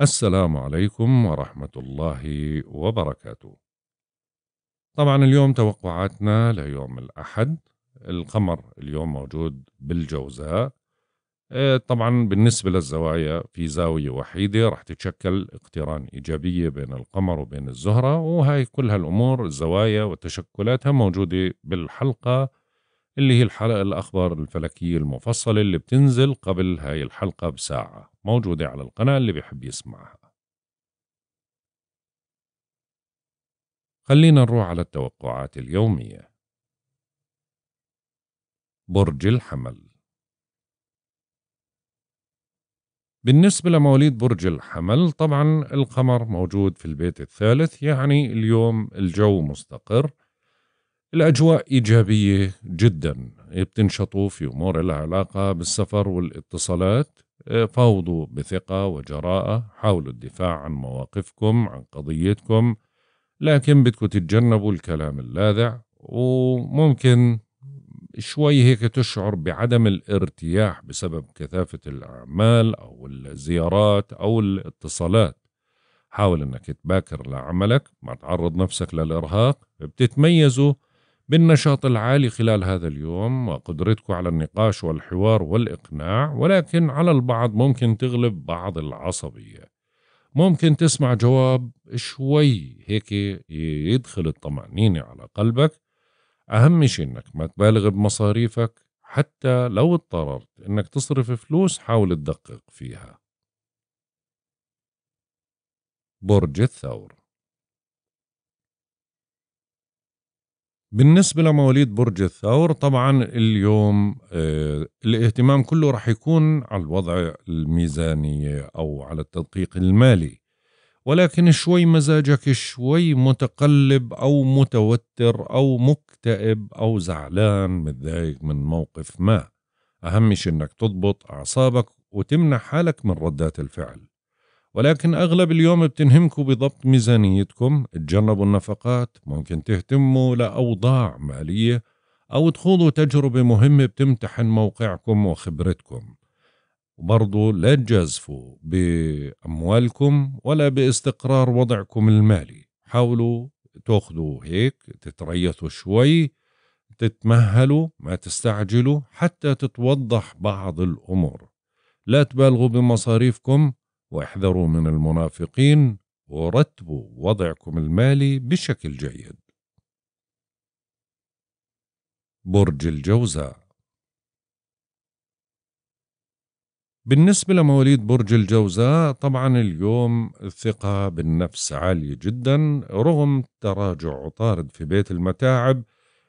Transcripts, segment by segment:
السلام عليكم ورحمة الله وبركاته. طبعا اليوم توقعاتنا ليوم الأحد القمر اليوم موجود بالجوزاء آه، طبعا بالنسبة للزوايا في زاوية وحيدة رح تتشكل اقتران إيجابية بين القمر وبين الزهرة وهي كل هالأمور الزوايا وتشكلاتها موجودة بالحلقة اللي هي الحلقة الأخبار الفلكية المفصلة اللي بتنزل قبل هاي الحلقة بساعة موجودة على القناة اللي بيحب يسمعها خلينا نروح على التوقعات اليومية برج الحمل بالنسبة لمواليد برج الحمل طبعا القمر موجود في البيت الثالث يعني اليوم الجو مستقر الأجواء إيجابية جدا بتنشطوا في أمور العلاقة علاقة بالسفر والاتصالات فاوضوا بثقة وجراءة حاولوا الدفاع عن مواقفكم عن قضيتكم لكن بدكم تتجنبوا الكلام اللاذع وممكن شوي هيك تشعر بعدم الارتياح بسبب كثافة الأعمال أو الزيارات أو الاتصالات حاول أنك تباكر لعملك ما تعرض نفسك للإرهاق بتتميزوا بالنشاط العالي خلال هذا اليوم وقدرتك على النقاش والحوار والإقناع ولكن على البعض ممكن تغلب بعض العصبية ممكن تسمع جواب شوي هيك يدخل الطمأنينة على قلبك أهم شيء إنك ما تبالغ بمصاريفك حتى لو اضطررت إنك تصرف فلوس حاول تدقق فيها برج الثور بالنسبة لمواليد برج الثور طبعا اليوم آه، الاهتمام كله رح يكون على الوضع الميزانية أو على التدقيق المالي ولكن شوي مزاجك شوي متقلب أو متوتر أو مكتئب أو زعلان متضايق من موقف ما أهم شيء أنك تضبط أعصابك وتمنع حالك من ردات الفعل ولكن أغلب اليوم بتنهمكوا بضبط ميزانيتكم تجنبوا النفقات ممكن تهتموا لأوضاع مالية أو تخوضوا تجربة مهمة بتمتحن موقعكم وخبرتكم وبرضو لا تجازفوا بأموالكم ولا باستقرار وضعكم المالي حاولوا تاخذوا هيك تتريثوا شوي تتمهلوا ما تستعجلوا حتى تتوضح بعض الأمور لا تبالغوا بمصاريفكم واحذروا من المنافقين ورتبوا وضعكم المالي بشكل جيد برج الجوزاء بالنسبة لمواليد برج الجوزاء طبعا اليوم الثقة بالنفس عالية جدا رغم تراجع عطارد في بيت المتاعب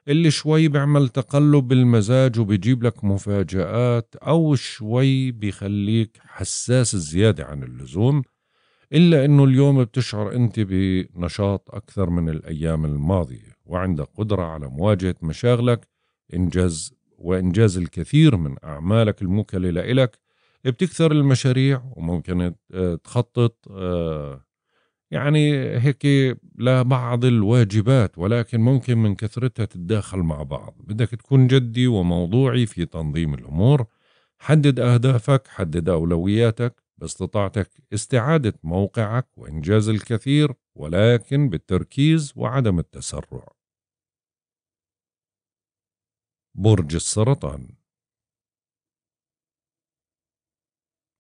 اللي شوي بيعمل تقلب بالمزاج وبيجيب لك مفاجآت أو شوي بيخليك حساس زيادة عن اللزوم إلا أنه اليوم بتشعر أنت بنشاط أكثر من الأيام الماضية وعندك قدرة على مواجهة مشاغلك إنجاز وإنجاز الكثير من أعمالك الموكلة لإلك بتكثر المشاريع وممكن تخطط آه، يعني هيك لبعض الواجبات ولكن ممكن من كثرتها تتداخل مع بعض بدك تكون جدي وموضوعي في تنظيم الأمور حدد أهدافك حدد أولوياتك باستطاعتك استعادة موقعك وإنجاز الكثير ولكن بالتركيز وعدم التسرع برج السرطان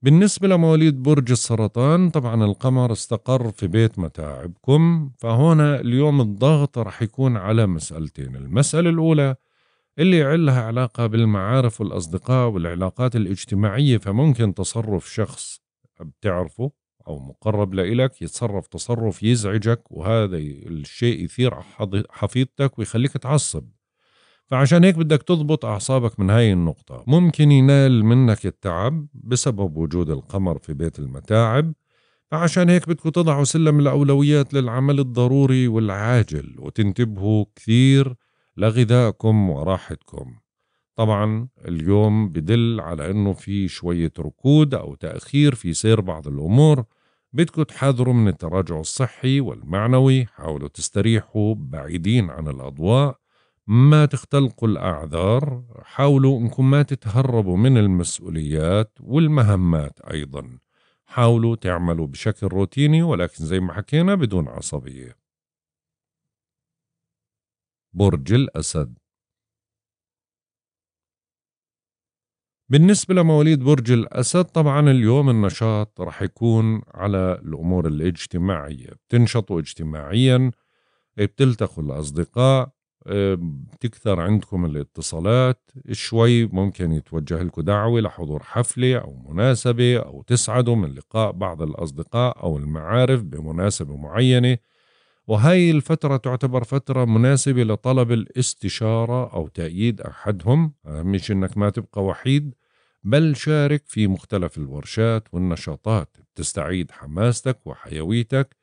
بالنسبة لمواليد برج السرطان طبعا القمر استقر في بيت متاعبكم فهنا اليوم الضغط رح يكون على مسألتين المسألة الأولى اللي علها علاقة بالمعارف والأصدقاء والعلاقات الاجتماعية فممكن تصرف شخص بتعرفه أو مقرب لإلك يتصرف تصرف يزعجك وهذا الشيء يثير حفيظتك ويخليك تعصب فعشان هيك بدك تضبط أعصابك من هاي النقطة ممكن ينال منك التعب بسبب وجود القمر في بيت المتاعب فعشان هيك بدكوا تضعوا سلم الأولويات للعمل الضروري والعاجل وتنتبهوا كثير لغذائكم وراحتكم طبعا اليوم بدل على انه في شوية ركود او تأخير في سير بعض الامور بدكم تحذروا من التراجع الصحي والمعنوي حاولوا تستريحوا بعيدين عن الاضواء ما تختلقوا الأعذار حاولوا أنكم ما تتهربوا من المسؤوليات والمهمات أيضا حاولوا تعملوا بشكل روتيني ولكن زي ما حكينا بدون عصبية برج الأسد بالنسبة لمواليد برج الأسد طبعا اليوم النشاط رح يكون على الأمور الاجتماعية بتنشطوا اجتماعيا بتلتقوا الأصدقاء بتكثر عندكم الاتصالات شوي ممكن يتوجه لكم دعوة لحضور حفلة أو مناسبة أو تسعدوا من لقاء بعض الأصدقاء أو المعارف بمناسبة معينة وهي الفترة تعتبر فترة مناسبة لطلب الاستشارة أو تأييد أحدهم أهم شيء أنك ما تبقى وحيد بل شارك في مختلف الورشات والنشاطات تستعيد حماستك وحيويتك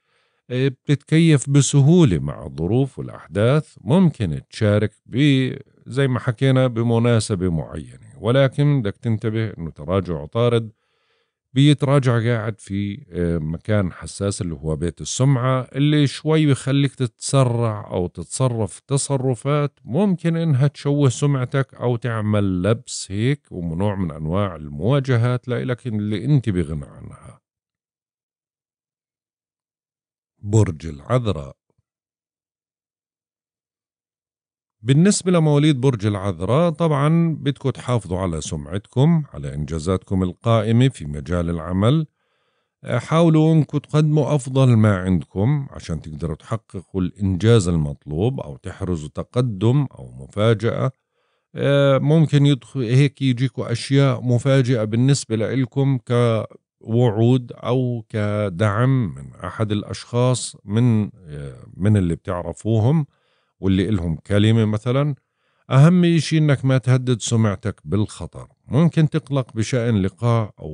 إيه، بتتكيف بسهولة مع الظروف والأحداث ممكن تشارك زي ما حكينا بمناسبة معينة ولكن بدك تنتبه أنه تراجع طارد بيتراجع قاعد في إيه، مكان حساس اللي هو بيت السمعة اللي شوي بخليك تتسرع أو تتصرف تصرفات ممكن إنها تشوه سمعتك أو تعمل لبس هيك ونوع من أنواع المواجهات لإلك اللي أنت بغنى عنها برج العذراء بالنسبة لمواليد برج العذراء طبعا بدكم تحافظوا على سمعتكم على إنجازاتكم القائمة في مجال العمل آه، حاولوا أنكم تقدموا أفضل ما عندكم عشان تقدروا تحققوا الإنجاز المطلوب أو تحرزوا تقدم أو مفاجأة آه، ممكن يدخل هيك يجيكوا أشياء مفاجئة بالنسبة لإلكم ك وعود او كدعم من احد الاشخاص من من اللي بتعرفوهم واللي إلهم كلمه مثلا اهم شيء انك ما تهدد سمعتك بالخطر ممكن تقلق بشان لقاء او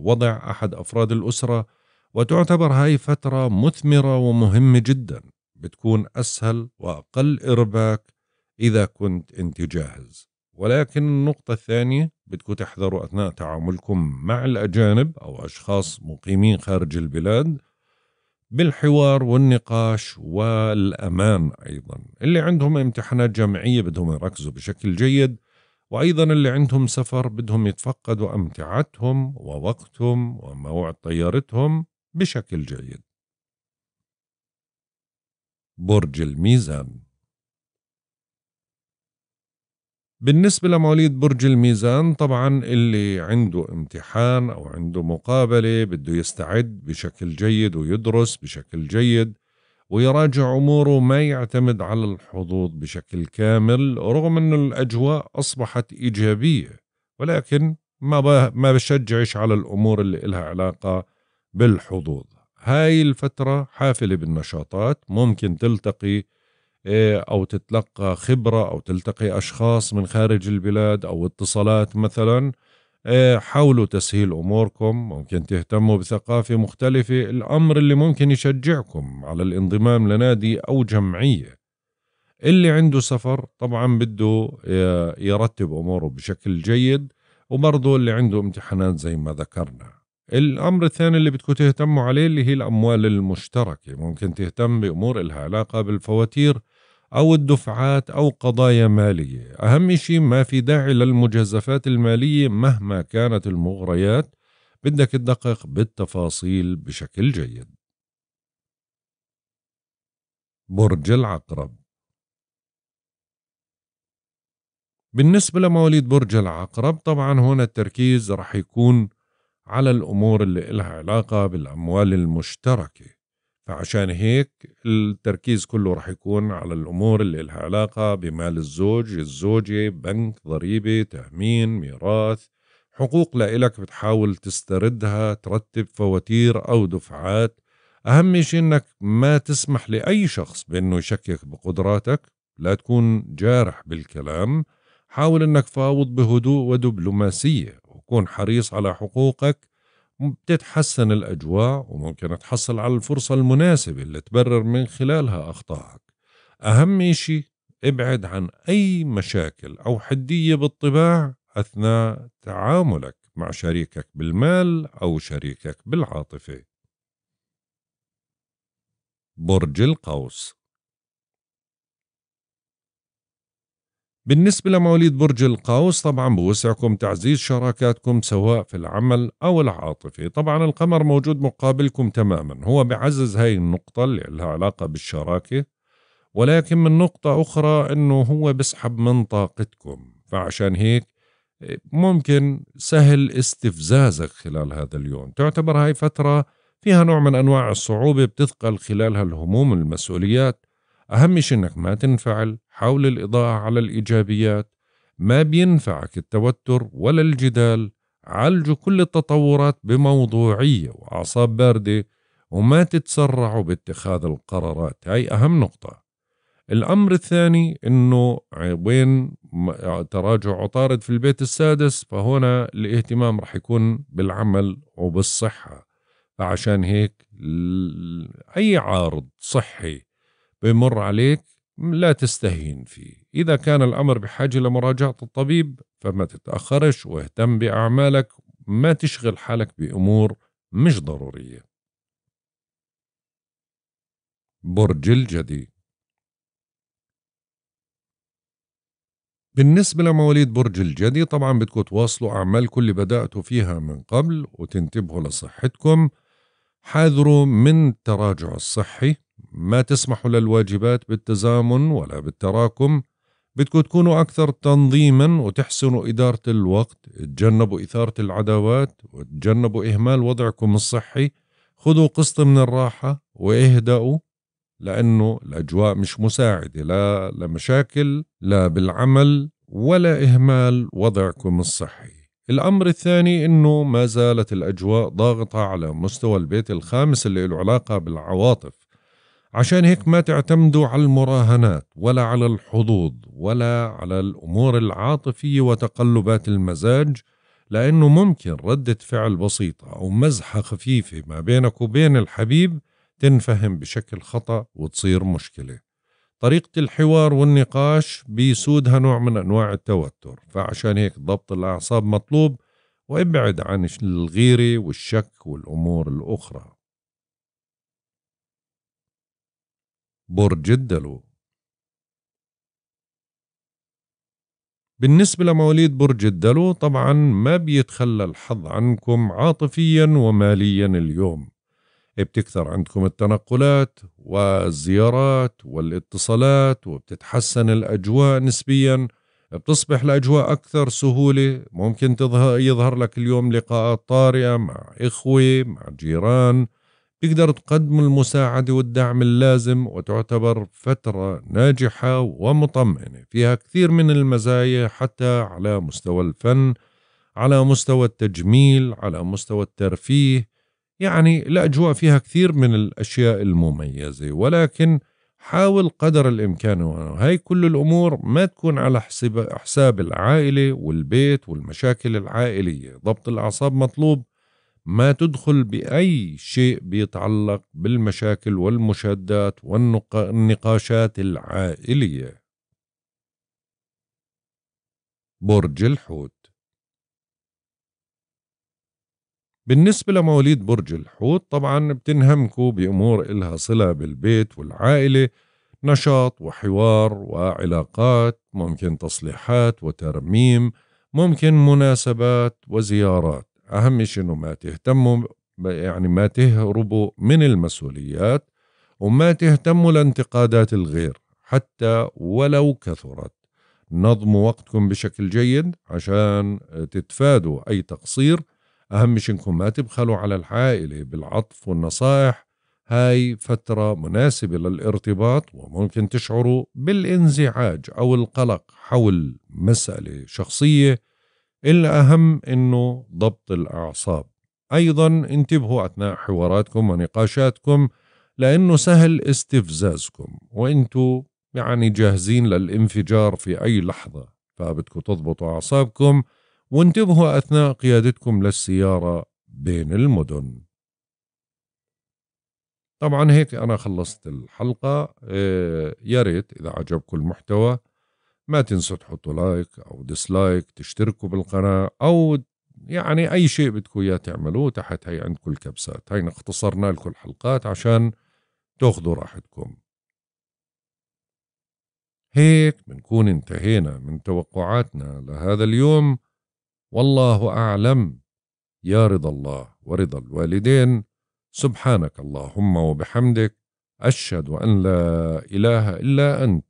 وضع احد افراد الاسره وتعتبر هاي فتره مثمره ومهمه جدا بتكون اسهل واقل ارباك اذا كنت انت جاهز ولكن النقطة الثانية بدكم تحذروا أثناء تعاملكم مع الأجانب أو أشخاص مقيمين خارج البلاد بالحوار والنقاش والأمان أيضا اللي عندهم امتحانات جامعية بدهم يركزوا بشكل جيد وأيضا اللي عندهم سفر بدهم يتفقدوا أمتعتهم ووقتهم وموعد طيارتهم بشكل جيد برج الميزان بالنسبة لمواليد برج الميزان طبعا اللي عنده امتحان أو عنده مقابلة بده يستعد بشكل جيد ويدرس بشكل جيد ويراجع أموره ما يعتمد على الحظوظ بشكل كامل رغم أن الأجواء أصبحت إيجابية ولكن ما ما بشجعش على الأمور اللي إلها علاقة بالحظوظ هاي الفترة حافلة بالنشاطات ممكن تلتقي إيه، أو تتلقى خبرة أو تلتقي أشخاص من خارج البلاد أو اتصالات مثلا إيه، حاولوا تسهيل أموركم ممكن تهتموا بثقافة مختلفة الأمر اللي ممكن يشجعكم على الانضمام لنادي أو جمعية اللي عنده سفر طبعا بده يرتب أموره بشكل جيد وبرضه اللي عنده امتحانات زي ما ذكرنا الأمر الثاني اللي بدكم تهتموا عليه اللي هي الأموال المشتركة ممكن تهتم بأمور لها علاقة بالفواتير أو الدفعات أو قضايا مالية أهم شيء ما في داعي للمجازفات المالية مهما كانت المغريات بدك تدقق بالتفاصيل بشكل جيد برج العقرب بالنسبة لمواليد برج العقرب طبعا هنا التركيز رح يكون على الأمور اللي إلها علاقة بالأموال المشتركة عشان هيك التركيز كله رح يكون على الأمور اللي لها علاقة بمال الزوج الزوجة بنك ضريبة تأمين ميراث حقوق لإلك بتحاول تستردها ترتب فواتير أو دفعات أهم شيء إنك ما تسمح لأي شخص بإنه يشكك بقدراتك لا تكون جارح بالكلام حاول إنك فاوض بهدوء ودبلوماسية وكون حريص على حقوقك بتتحسن الأجواء وممكن تحصل على الفرصة المناسبة اللي تبرر من خلالها أخطائك أهم إشي ابعد عن أي مشاكل أو حدية بالطباع أثناء تعاملك مع شريكك بالمال أو شريكك بالعاطفة برج القوس بالنسبة لمواليد برج القوس طبعا بوسعكم تعزيز شراكاتكم سواء في العمل أو العاطفي طبعا القمر موجود مقابلكم تماما هو بعزز هاي النقطة اللي لها علاقة بالشراكة ولكن من نقطة أخرى أنه هو بسحب من طاقتكم فعشان هيك ممكن سهل استفزازك خلال هذا اليوم تعتبر هاي فترة فيها نوع من أنواع الصعوبة بتثقل خلالها الهموم والمسؤوليات أهم شيء إنك ما تنفعل حاول الإضاءة على الإيجابيات ما بينفعك التوتر ولا الجدال عالجوا كل التطورات بموضوعية وأعصاب باردة وما تتسرعوا باتخاذ القرارات هاي أهم نقطة الأمر الثاني أنه وين تراجع عطارد في البيت السادس فهنا الاهتمام رح يكون بالعمل وبالصحة فعشان هيك أي عارض صحي بمر عليك لا تستهين فيه إذا كان الأمر بحاجة لمراجعة الطبيب فما تتأخرش واهتم بأعمالك ما تشغل حالك بأمور مش ضرورية برج الجدي بالنسبة لمواليد برج الجدي طبعا بدكم تواصلوا أعمالكم اللي بدأتوا فيها من قبل وتنتبهوا لصحتكم حاذروا من التراجع الصحي ما تسمحوا للواجبات بالتزامن ولا بالتراكم بدكم تكونوا أكثر تنظيما وتحسنوا إدارة الوقت تجنبوا إثارة العداوات وتجنبوا إهمال وضعكم الصحي خذوا قسط من الراحة واهدأوا لأنه الأجواء مش مساعدة لا لمشاكل لا بالعمل ولا إهمال وضعكم الصحي الأمر الثاني أنه ما زالت الأجواء ضاغطة على مستوى البيت الخامس اللي له علاقة بالعواطف عشان هيك ما تعتمدوا على المراهنات ولا على الحظوظ ولا على الأمور العاطفية وتقلبات المزاج لأنه ممكن ردة فعل بسيطة أو مزحة خفيفة ما بينك وبين الحبيب تنفهم بشكل خطأ وتصير مشكلة طريقة الحوار والنقاش بيسودها نوع من أنواع التوتر فعشان هيك ضبط الأعصاب مطلوب وابعد عن الغيرة والشك والأمور الأخرى برج الدلو بالنسبة لمواليد برج الدلو طبعا ما بيتخلى الحظ عنكم عاطفيا وماليا اليوم بتكثر عندكم التنقلات والزيارات والاتصالات وبتتحسن الأجواء نسبيا بتصبح الأجواء أكثر سهولة ممكن يظهر لك اليوم لقاءات طارئة مع إخوة مع جيران تقدر تقدم المساعدة والدعم اللازم وتعتبر فترة ناجحة ومطمئنة فيها كثير من المزايا حتى على مستوى الفن على مستوى التجميل على مستوى الترفيه يعني الأجواء فيها كثير من الأشياء المميزة ولكن حاول قدر الإمكان وهي كل الأمور ما تكون على حساب العائلة والبيت والمشاكل العائلية ضبط الأعصاب مطلوب ما تدخل بأي شيء بيتعلق بالمشاكل والمشادات والنقاشات العائلية برج الحوت بالنسبة لمواليد برج الحوت طبعا بتنهمكوا بأمور إلها صلة بالبيت والعائلة نشاط وحوار وعلاقات ممكن تصليحات وترميم ممكن مناسبات وزيارات اهم شيء انه ما تهتموا يعني ما تهربوا من المسؤوليات وما تهتموا لانتقادات الغير حتى ولو كثرت نظموا وقتكم بشكل جيد عشان تتفادوا أي تقصير أهم شيء إنكم ما تبخلوا على العائلة بالعطف والنصائح هاي فترة مناسبة للارتباط وممكن تشعروا بالانزعاج أو القلق حول مسألة شخصية الأهم أنه ضبط الأعصاب أيضا انتبهوا أثناء حواراتكم ونقاشاتكم لأنه سهل استفزازكم وأنتوا يعني جاهزين للانفجار في أي لحظة فبدكم تضبطوا أعصابكم وانتبهوا أثناء قيادتكم للسيارة بين المدن طبعا هيك أنا خلصت الحلقة آه، يا ريت إذا عجبكم المحتوى ما تنسوا تحطوا لايك او ديسلايك تشتركوا بالقناه او يعني اي شيء بدكم اياه تعملوه تحت هي عندكم الكبسات هينا اختصرنا لكم الحلقات عشان تاخذوا راحتكم هيك بنكون انتهينا من توقعاتنا لهذا اليوم والله اعلم يا رضا الله ورضا الوالدين سبحانك اللهم وبحمدك اشهد ان لا اله الا انت